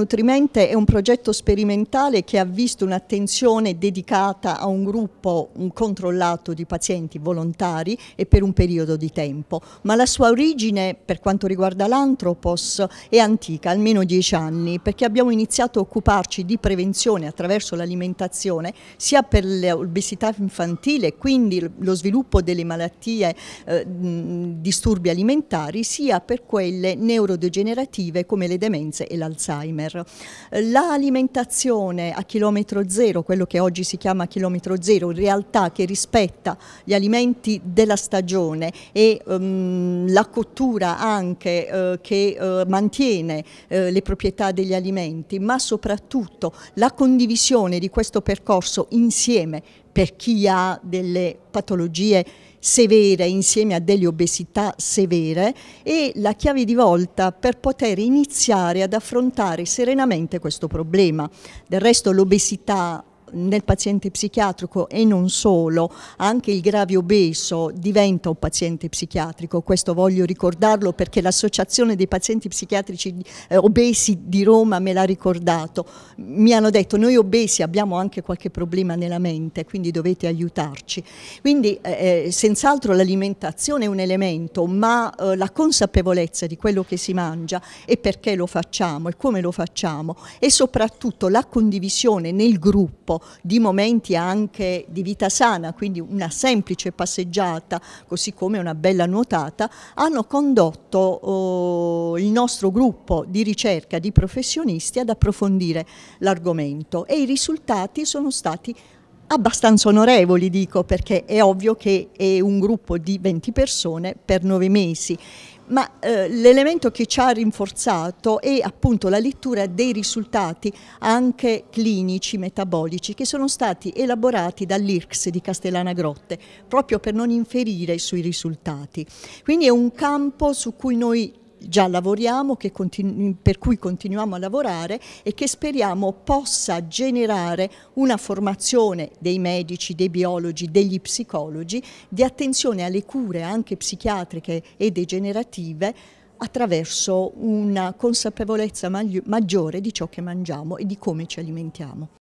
Nutrimente è un progetto sperimentale che ha visto un'attenzione dedicata a un gruppo un controllato di pazienti volontari e per un periodo di tempo, ma la sua origine per quanto riguarda l'antropos è antica, almeno dieci anni, perché abbiamo iniziato a occuparci di prevenzione attraverso l'alimentazione sia per l'obesità infantile, quindi lo sviluppo delle malattie, eh, disturbi alimentari, sia per quelle neurodegenerative come le demenze e l'Alzheimer. Premier. L'alimentazione a chilometro zero, quello che oggi si chiama chilometro zero, in realtà che rispetta gli alimenti della stagione e um, la cottura anche uh, che uh, mantiene uh, le proprietà degli alimenti, ma soprattutto la condivisione di questo percorso insieme per chi ha delle patologie severe insieme a delle obesità severe e la chiave di volta per poter iniziare ad affrontare serenamente questo problema. Del resto l'obesità nel paziente psichiatrico e non solo, anche il grave obeso diventa un paziente psichiatrico, questo voglio ricordarlo perché l'associazione dei pazienti psichiatrici eh, obesi di Roma me l'ha ricordato, mi hanno detto noi obesi abbiamo anche qualche problema nella mente, quindi dovete aiutarci. Quindi eh, eh, senz'altro l'alimentazione è un elemento, ma eh, la consapevolezza di quello che si mangia e perché lo facciamo e come lo facciamo e soprattutto la condivisione nel gruppo di momenti anche di vita sana, quindi una semplice passeggiata, così come una bella nuotata, hanno condotto eh, il nostro gruppo di ricerca di professionisti ad approfondire l'argomento e i risultati sono stati abbastanza onorevoli, dico, perché è ovvio che è un gruppo di 20 persone per 9 mesi, ma eh, l'elemento che ci ha rinforzato è appunto la lettura dei risultati anche clinici, metabolici, che sono stati elaborati dall'IRCS di Castellana Grotte, proprio per non inferire sui risultati. Quindi è un campo su cui noi già lavoriamo, continu- per cui continuiamo a lavorare e che speriamo possa generare una formazione dei medici, dei biologi, degli psicologi di attenzione alle cure anche psichiatriche e degenerative attraverso una consapevolezza maggiore di ciò che mangiamo e di come ci alimentiamo.